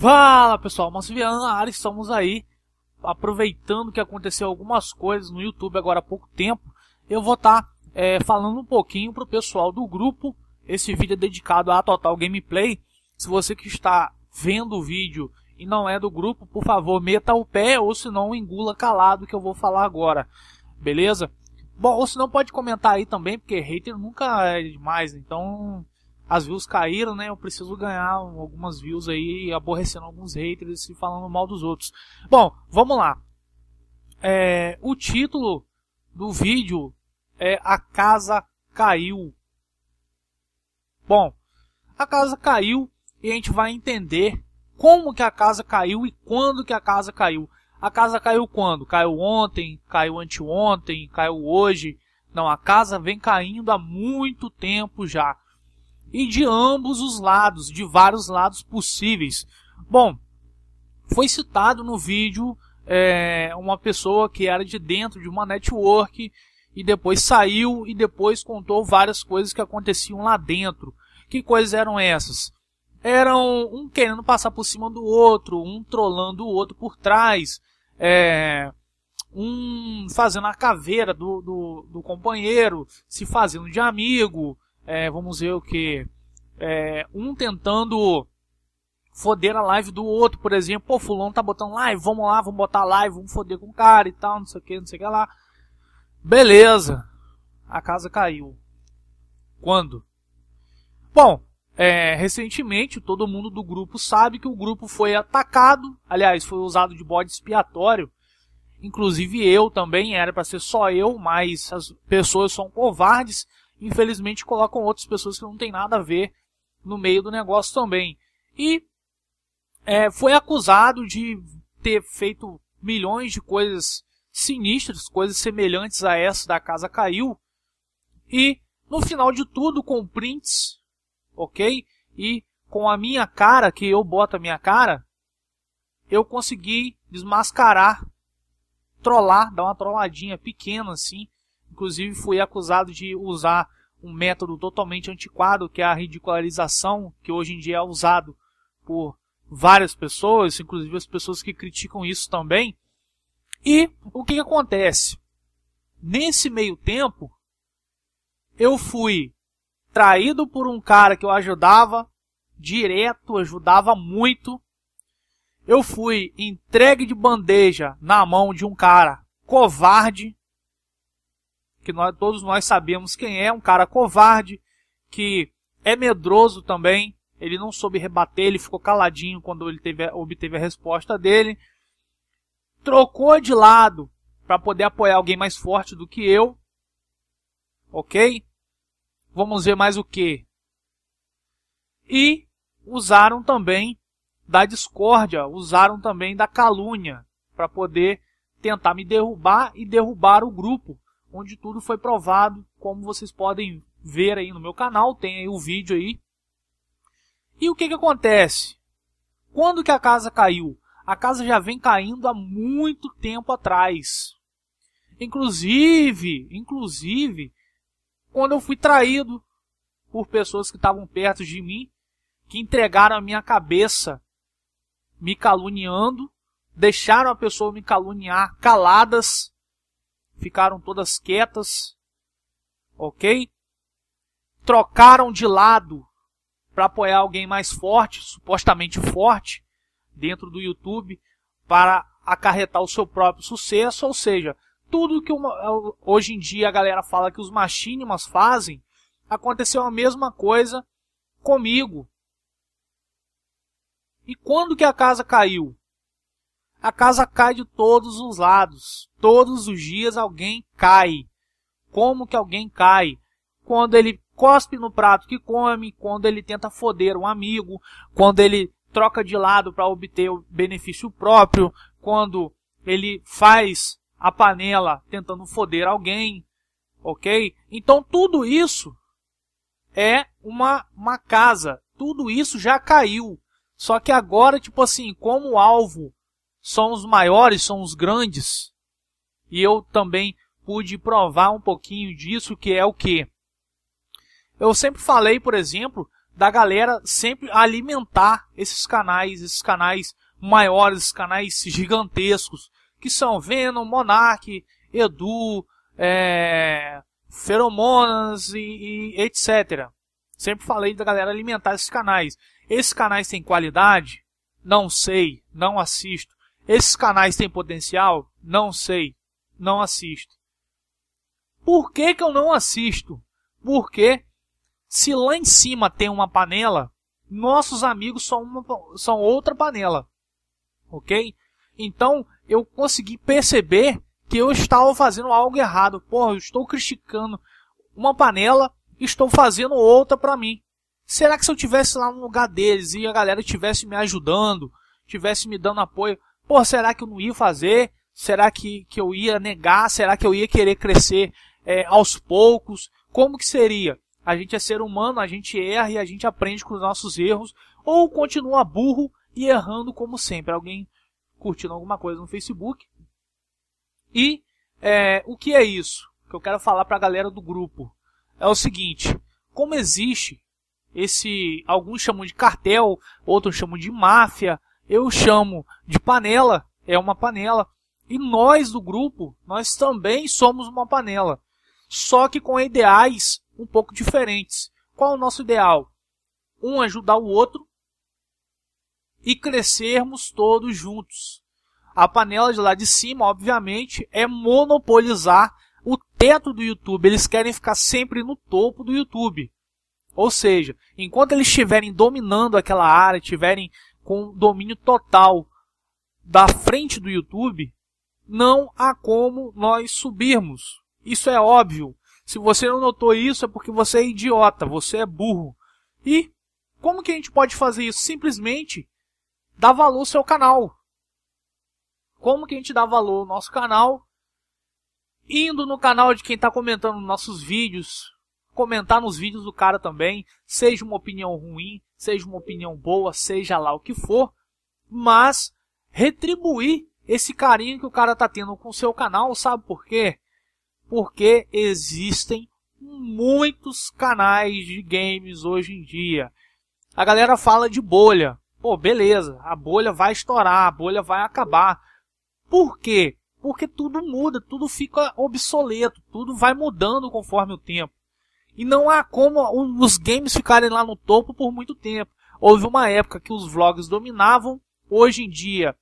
Fala pessoal, mas Viana área, estamos aí aproveitando que aconteceu algumas coisas no YouTube agora há pouco tempo. Eu vou estar tá, é, falando um pouquinho pro pessoal do grupo. Esse vídeo é dedicado à Total Gameplay. Se você que está vendo o vídeo e não é do grupo, por favor, meta o pé ou se não engula calado que eu vou falar agora. Beleza? Bom, ou se não pode comentar aí também, porque hater nunca é demais, então as views caíram, né? Eu preciso ganhar algumas views aí, aborrecendo alguns haters e falando mal dos outros. Bom, vamos lá. É, o título do vídeo é A Casa Caiu. Bom, a casa caiu e a gente vai entender como que a casa caiu e quando que a casa caiu. A casa caiu quando? Caiu ontem, caiu anteontem, caiu hoje. Não, a casa vem caindo há muito tempo já e de ambos os lados, de vários lados possíveis. Bom, foi citado no vídeo é, uma pessoa que era de dentro de uma network e depois saiu e depois contou várias coisas que aconteciam lá dentro. Que coisas eram essas? Eram um querendo passar por cima do outro, um trolando o outro por trás, é, um fazendo a caveira do, do, do companheiro, se fazendo de amigo, é, vamos ver o que, é, um tentando foder a live do outro, por exemplo, pô, fulano tá botando live, vamos lá, vamos botar live, vamos foder com o cara e tal, não sei o que, não sei o que lá. Beleza, a casa caiu. Quando? Bom, é, recentemente todo mundo do grupo sabe que o grupo foi atacado, aliás, foi usado de bode expiatório. Inclusive eu também, era para ser só eu, mas as pessoas são covardes infelizmente colocam outras pessoas que não tem nada a ver no meio do negócio também. E é, foi acusado de ter feito milhões de coisas sinistras, coisas semelhantes a essa da casa caiu. E no final de tudo, com prints, ok? E com a minha cara, que eu boto a minha cara, eu consegui desmascarar, trollar, dar uma trolladinha pequena assim, inclusive fui acusado de usar um método totalmente antiquado, que é a ridicularização, que hoje em dia é usado por várias pessoas, inclusive as pessoas que criticam isso também. E o que, que acontece? Nesse meio tempo, eu fui traído por um cara que eu ajudava direto, ajudava muito. Eu fui entregue de bandeja na mão de um cara covarde que nós, todos nós sabemos quem é, um cara covarde, que é medroso também, ele não soube rebater, ele ficou caladinho quando ele teve, obteve a resposta dele, trocou de lado para poder apoiar alguém mais forte do que eu, ok? Vamos ver mais o que. E usaram também da discórdia, usaram também da calúnia para poder tentar me derrubar e derrubar o grupo onde tudo foi provado, como vocês podem ver aí no meu canal, tem aí o vídeo aí. E o que que acontece? Quando que a casa caiu? A casa já vem caindo há muito tempo atrás. Inclusive, inclusive, quando eu fui traído por pessoas que estavam perto de mim, que entregaram a minha cabeça me caluniando, deixaram a pessoa me caluniar caladas, ficaram todas quietas, ok? Trocaram de lado para apoiar alguém mais forte, supostamente forte, dentro do YouTube, para acarretar o seu próprio sucesso, ou seja, tudo que uma, é, hoje em dia a galera fala que os machinimas fazem, aconteceu a mesma coisa comigo. E quando que a casa caiu? A casa cai de todos os lados. Todos os dias alguém cai. Como que alguém cai? Quando ele cospe no prato que come, quando ele tenta foder um amigo, quando ele troca de lado para obter o benefício próprio, quando ele faz a panela tentando foder alguém, ok? Então tudo isso é uma, uma casa, tudo isso já caiu. Só que agora, tipo assim, como alvo são os maiores, são os grandes. E eu também pude provar um pouquinho disso, que é o que? Eu sempre falei, por exemplo, da galera sempre alimentar esses canais, esses canais maiores, esses canais gigantescos, que são Venom, Monarch, Edu, é, Feromonas e, e etc. Sempre falei da galera alimentar esses canais. Esses canais têm qualidade? Não sei, não assisto. Esses canais têm potencial? Não sei. Não assisto. Por que, que eu não assisto? Porque se lá em cima tem uma panela, nossos amigos são, uma, são outra panela. Ok? Então eu consegui perceber que eu estava fazendo algo errado. Porra, eu estou criticando uma panela estou fazendo outra para mim. Será que se eu tivesse lá no lugar deles e a galera estivesse me ajudando, estivesse me dando apoio, Pô, será que eu não ia fazer? Será que, que eu ia negar? Será que eu ia querer crescer é, aos poucos? Como que seria? A gente é ser humano, a gente erra e a gente aprende com os nossos erros, ou continua burro e errando como sempre. Alguém curtindo alguma coisa no Facebook. E é, o que é isso? Que eu quero falar para a galera do grupo. É o seguinte: como existe esse. Alguns chamam de cartel, outros chamam de máfia, eu chamo de panela, é uma panela. E nós do grupo, nós também somos uma panela. Só que com ideais um pouco diferentes. Qual é o nosso ideal? Um ajudar o outro e crescermos todos juntos. A panela de lá de cima, obviamente, é monopolizar o teto do YouTube. Eles querem ficar sempre no topo do YouTube. Ou seja, enquanto eles estiverem dominando aquela área, estiverem com domínio total da frente do YouTube, não há como nós subirmos. Isso é óbvio. Se você não notou isso, é porque você é idiota, você é burro. E como que a gente pode fazer isso? Simplesmente dar valor ao seu canal. Como que a gente dá valor ao nosso canal? Indo no canal de quem está comentando nossos vídeos, comentar nos vídeos do cara também, seja uma opinião ruim, seja uma opinião boa, seja lá o que for, mas retribuir esse carinho que o cara tá tendo com o seu canal, sabe por quê? Porque existem muitos canais de games hoje em dia. A galera fala de bolha. Pô, beleza, a bolha vai estourar, a bolha vai acabar. Por quê? Porque tudo muda, tudo fica obsoleto, tudo vai mudando conforme o tempo. E não há como os games ficarem lá no topo por muito tempo. Houve uma época que os vlogs dominavam, hoje em dia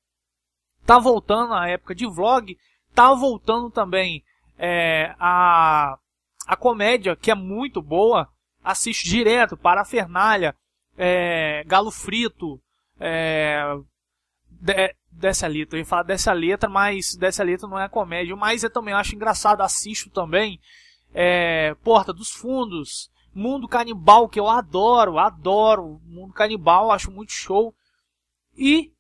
tá voltando a época de vlog, tá voltando também é, a, a comédia, que é muito boa, assisto direto, para Fernalha, é, Galo Frito, é, de, é, dessa letra, eu ia falar dessa letra, mas dessa letra não é comédia, mas eu também acho engraçado, assisto também, é, Porta dos Fundos, Mundo Canibal, que eu adoro, adoro Mundo Canibal, acho muito show. E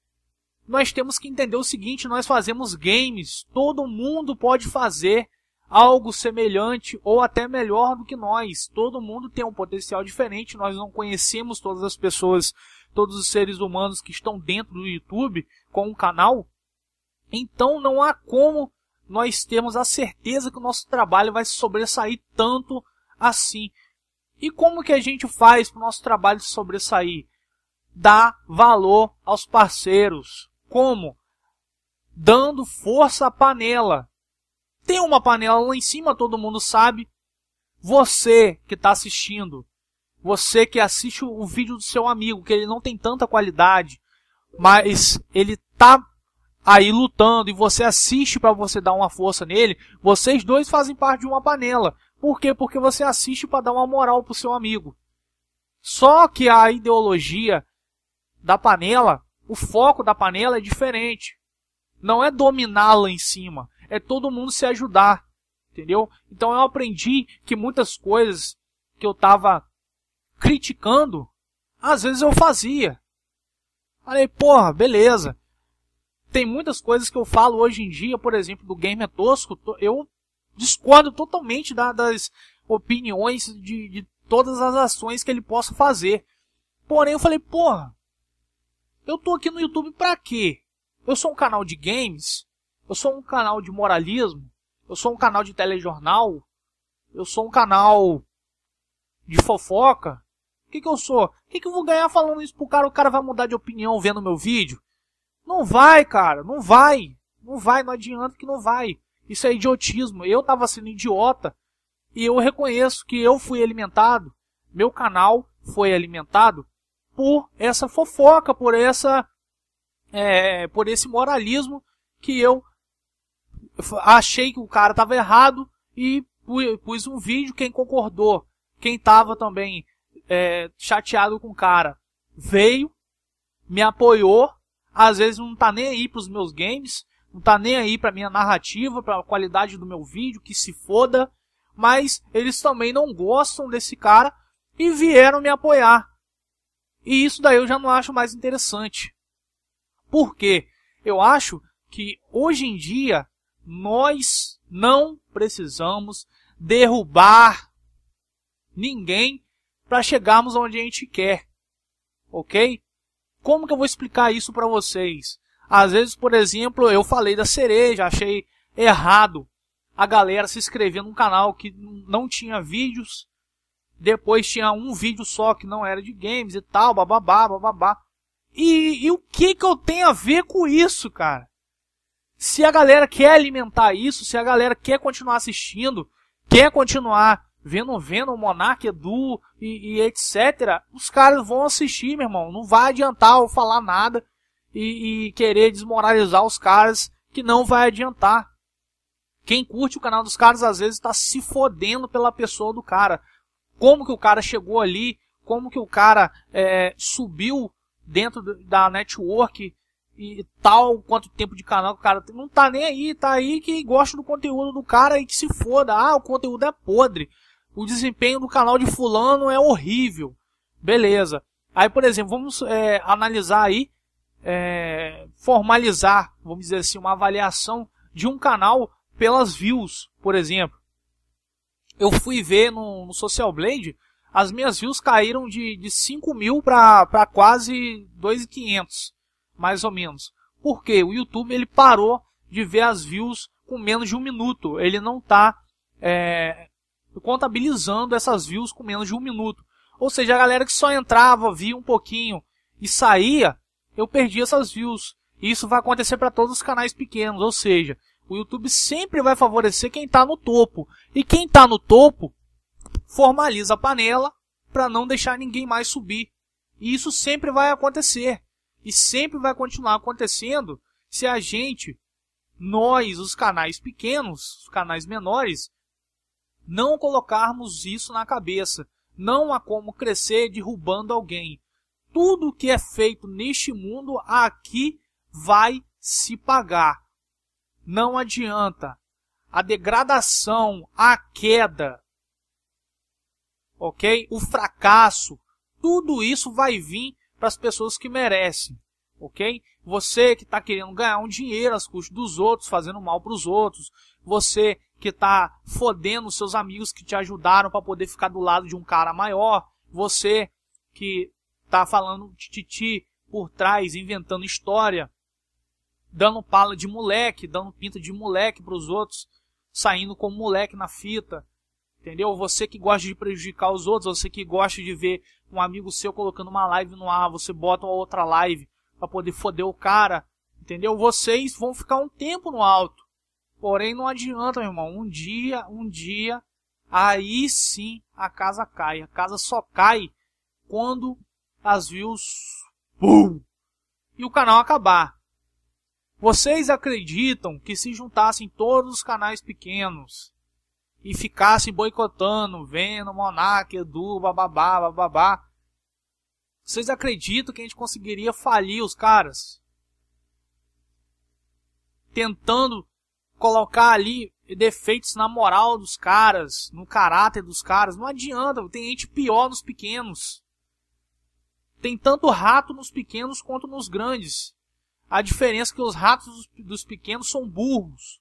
nós temos que entender o seguinte: nós fazemos games, todo mundo pode fazer algo semelhante ou até melhor do que nós. Todo mundo tem um potencial diferente, nós não conhecemos todas as pessoas, todos os seres humanos que estão dentro do YouTube com o um canal. Então não há como nós temos a certeza que o nosso trabalho vai sobressair tanto assim. E como que a gente faz para o nosso trabalho sobressair? Dá valor aos parceiros. Como? Dando força à panela. Tem uma panela lá em cima, todo mundo sabe. Você que está assistindo, você que assiste o vídeo do seu amigo, que ele não tem tanta qualidade, mas ele está aí lutando e você assiste para você dar uma força nele, vocês dois fazem parte de uma panela. Por quê? Porque você assiste para dar uma moral pro seu amigo. Só que a ideologia da panela, o foco da panela é diferente. Não é dominá-la em cima, é todo mundo se ajudar, entendeu? Então eu aprendi que muitas coisas que eu tava criticando, às vezes eu fazia. Falei, porra, beleza tem muitas coisas que eu falo hoje em dia, por exemplo, do game é tosco, eu discordo totalmente da, das opiniões de, de, todas as ações que ele possa fazer. Porém, eu falei, porra, eu tô aqui no YouTube pra quê? Eu sou um canal de games, eu sou um canal de moralismo, eu sou um canal de telejornal, eu sou um canal de fofoca. O que, que eu sou? O que, que eu vou ganhar falando isso pro cara? O cara vai mudar de opinião vendo meu vídeo? Não vai, cara, não vai. Não vai, não adianta que não vai. Isso é idiotismo. Eu tava sendo idiota e eu reconheço que eu fui alimentado, meu canal foi alimentado por essa fofoca, por essa é, por esse moralismo que eu achei que o cara tava errado e pus um vídeo quem concordou, quem tava também é, chateado com o cara veio, me apoiou às vezes não tá nem aí para os meus games, não tá nem aí a minha narrativa, para a qualidade do meu vídeo, que se foda, mas eles também não gostam desse cara e vieram me apoiar. E isso daí eu já não acho mais interessante. Por quê? Eu acho que hoje em dia nós não precisamos derrubar ninguém para chegarmos onde a gente quer. OK? como que eu vou explicar isso para vocês? Às vezes, por exemplo, eu falei da cereja, achei errado a galera se inscrever num canal que não tinha vídeos, depois tinha um vídeo só que não era de games e tal, bababá, bababá. E, e o que que eu tenho a ver com isso, cara? Se a galera quer alimentar isso, se a galera quer continuar assistindo, quer continuar vendo Venom, Monark, Edu e, e etc. Os caras vão assistir, meu irmão. Não vai adiantar eu falar nada e, e querer desmoralizar os caras que não vai adiantar. Quem curte o canal dos caras às vezes está se fodendo pela pessoa do cara. Como que o cara chegou ali? Como que o cara é, subiu dentro da network e tal? Quanto tempo de canal que o cara não tá nem aí, tá aí que gosta do conteúdo do cara e que se foda. Ah, o conteúdo é podre o desempenho do canal de fulano é horrível. Beleza. Aí, por exemplo, vamos é, analisar aí, é, formalizar, vamos dizer assim, uma avaliação de um canal pelas views, por exemplo. Eu fui ver no, no Social Blade, as minhas views caíram de, de 5 mil para quase 2,500, mais ou menos. Por quê? o YouTube ele parou de ver as views com menos de um minuto. Ele não está é, contabilizando essas views com menos de um minuto. Ou seja, a galera que só entrava, via um pouquinho e saía, eu perdi essas views. E isso vai acontecer para todos os canais pequenos, ou seja, o YouTube sempre vai favorecer quem está no topo. E quem está no topo formaliza a panela para não deixar ninguém mais subir. E isso sempre vai acontecer. E sempre vai continuar acontecendo se a gente, nós, os canais pequenos, os canais menores, não colocarmos isso na cabeça. Não há como crescer derrubando alguém. Tudo que é feito neste mundo aqui vai se pagar. Não adianta. A degradação, a queda, ok? O fracasso, tudo isso vai vir para as pessoas que merecem, ok? Você que está querendo ganhar um dinheiro às custas dos outros, fazendo mal para os outros, você que tá fodendo seus amigos que te ajudaram para poder ficar do lado de um cara maior, você que tá falando tititi por trás, inventando história, dando pala de moleque, dando pinta de moleque para os outros, saindo como moleque na fita. Entendeu? Você que gosta de prejudicar os outros, você que gosta de ver um amigo seu colocando uma live no ar, você bota uma outra live para poder foder o cara, entendeu? Vocês vão ficar um tempo no alto. Porém, não adianta, meu irmão. Um dia, um dia, aí sim a casa cai. A casa só cai quando as views pum, e o canal acabar. Vocês acreditam que se juntassem todos os canais pequenos e ficassem boicotando, vendo Monark, Edu, bababá, bababá, vocês acreditam que a gente conseguiria falir os caras? Tentando colocar ali defeitos na moral dos caras, no caráter dos caras. Não adianta, tem gente pior nos pequenos. Tem tanto rato nos pequenos quanto nos grandes. A diferença é que os ratos dos pequenos são burros.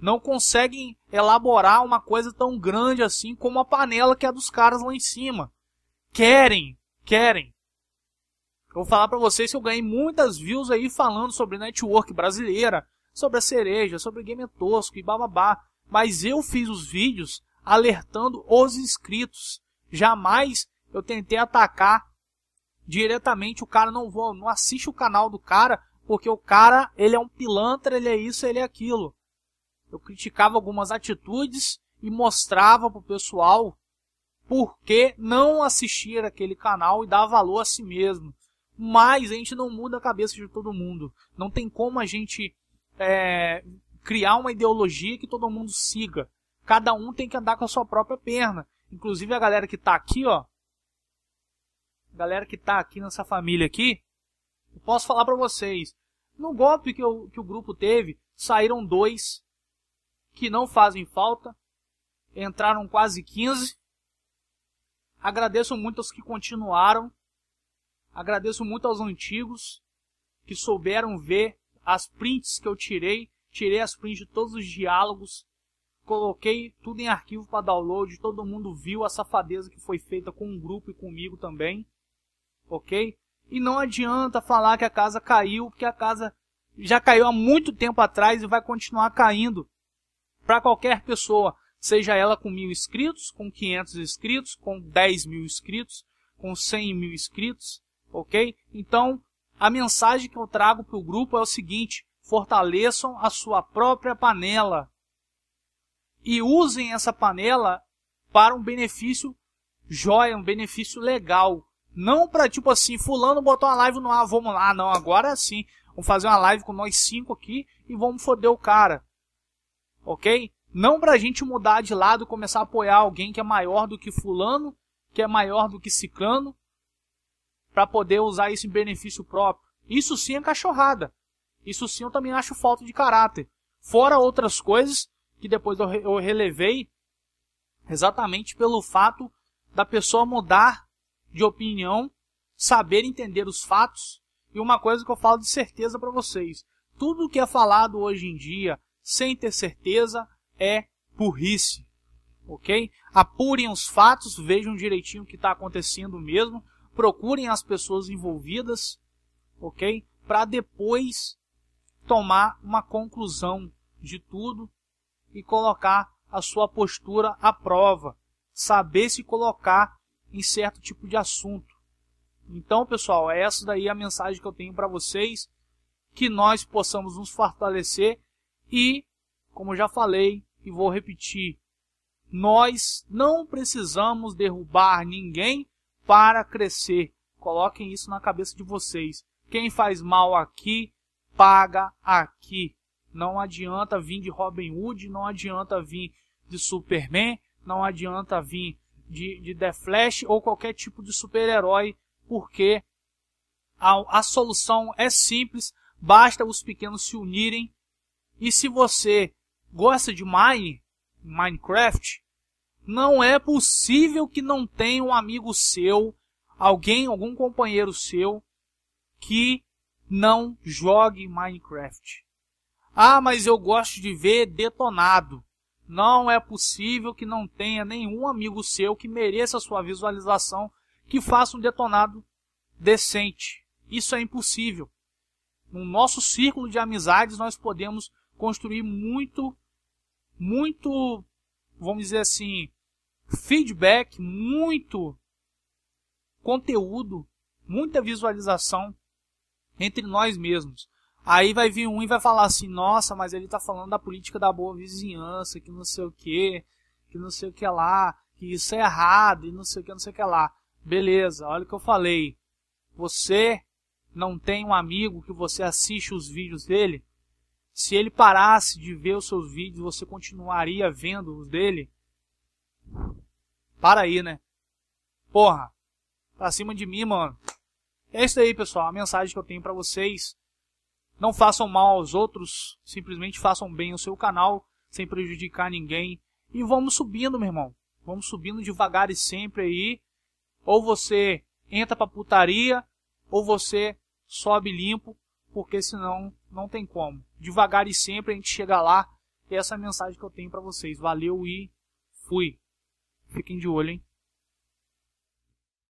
Não conseguem elaborar uma coisa tão grande assim como a panela que é a dos caras lá em cima. Querem, querem. Eu vou falar para vocês que eu ganhei muitas views aí falando sobre network brasileira, sobre a cereja, sobre Game Tosco e bababá. Mas eu fiz os vídeos alertando os inscritos. Jamais eu tentei atacar diretamente o cara, não vou, não assiste o canal do cara, porque o cara, ele é um pilantra, ele é isso, ele é aquilo. Eu criticava algumas atitudes e mostrava pro pessoal por que não assistir aquele canal e dar valor a si mesmo mas a gente não muda a cabeça de todo mundo. Não tem como a gente é, criar uma ideologia que todo mundo siga. Cada um tem que andar com a sua própria perna. Inclusive a galera que tá aqui, ó. A galera que tá aqui nessa família aqui, eu posso falar para vocês. No golpe que, eu, que o grupo teve, saíram dois que não fazem falta. Entraram quase 15. Agradeço muito aos que continuaram Agradeço muito aos antigos que souberam ver as prints que eu tirei. Tirei as prints de todos os diálogos. Coloquei tudo em arquivo para download. Todo mundo viu a safadeza que foi feita com o grupo e comigo também. Ok? E não adianta falar que a casa caiu, porque a casa já caiu há muito tempo atrás e vai continuar caindo para qualquer pessoa, seja ela com mil inscritos, com 500 inscritos, com 10 mil inscritos, com 100 mil inscritos, ok? Então, a mensagem que eu trago para o grupo é o seguinte: fortaleçam a sua própria panela e usem essa panela para um benefício jóia, um benefício legal. Não para tipo assim, fulano botou uma live no ar, vamos lá, não, agora sim. Vamos fazer uma live com nós cinco aqui e vamos foder o cara. Ok? Não para a gente mudar de lado e começar a apoiar alguém que é maior do que fulano, que é maior do que ciclano, para poder usar isso em benefício próprio. Isso sim é cachorrada. Isso sim eu também acho falta de caráter. Fora outras coisas que depois eu relevei exatamente pelo fato da pessoa mudar de opinião, saber entender os fatos. E uma coisa que eu falo de certeza para vocês: tudo que é falado hoje em dia sem ter certeza é burrice. Ok? Apurem os fatos, vejam direitinho o que está acontecendo mesmo procurem as pessoas envolvidas, ok? Para depois tomar uma conclusão de tudo e colocar a sua postura à prova, saber se colocar em certo tipo de assunto. Então, pessoal, é essa daí a mensagem que eu tenho para vocês, que nós possamos nos fortalecer e, como já falei e vou repetir, nós não precisamos derrubar ninguém para crescer. Coloquem isso na cabeça de vocês. Quem faz mal aqui, paga aqui. Não adianta vir de Robin Hood, não adianta vir de Superman, não adianta vir de, de The Flash ou qualquer tipo de super-herói, porque a, a solução é simples, basta os pequenos se unirem. E se você gosta de Mine, Minecraft, não é possível que não tenha um amigo seu, alguém, algum companheiro seu, que não jogue Minecraft. Ah, mas eu gosto de ver detonado. Não é possível que não tenha nenhum amigo seu que mereça sua visualização que faça um detonado decente. Isso é impossível. No nosso círculo de amizades, nós podemos construir muito, muito, vamos dizer assim, feedback, muito conteúdo, muita visualização entre nós mesmos. Aí vai vir um e vai falar assim: nossa, mas ele está falando da política da boa vizinhança, que não sei o que, que não sei o que lá, que isso é errado e não sei o que, não sei o que lá. Beleza, olha o que eu falei. Você não tem um amigo que você assiste os vídeos dele? Se ele parasse de ver os seus vídeos, você continuaria vendo os dele? Para aí, né? Porra, pra cima de mim, mano. É isso aí, pessoal. A mensagem que eu tenho para vocês. Não façam mal aos outros, simplesmente façam bem o seu canal, sem prejudicar ninguém. E vamos subindo, meu irmão. Vamos subindo devagar e sempre aí. Ou você entra pra putaria, ou você sobe limpo, porque senão não tem como. Devagar e sempre a gente chega lá. E essa é a mensagem que eu tenho para vocês. Valeu e fui. Fiquem de olho, hein?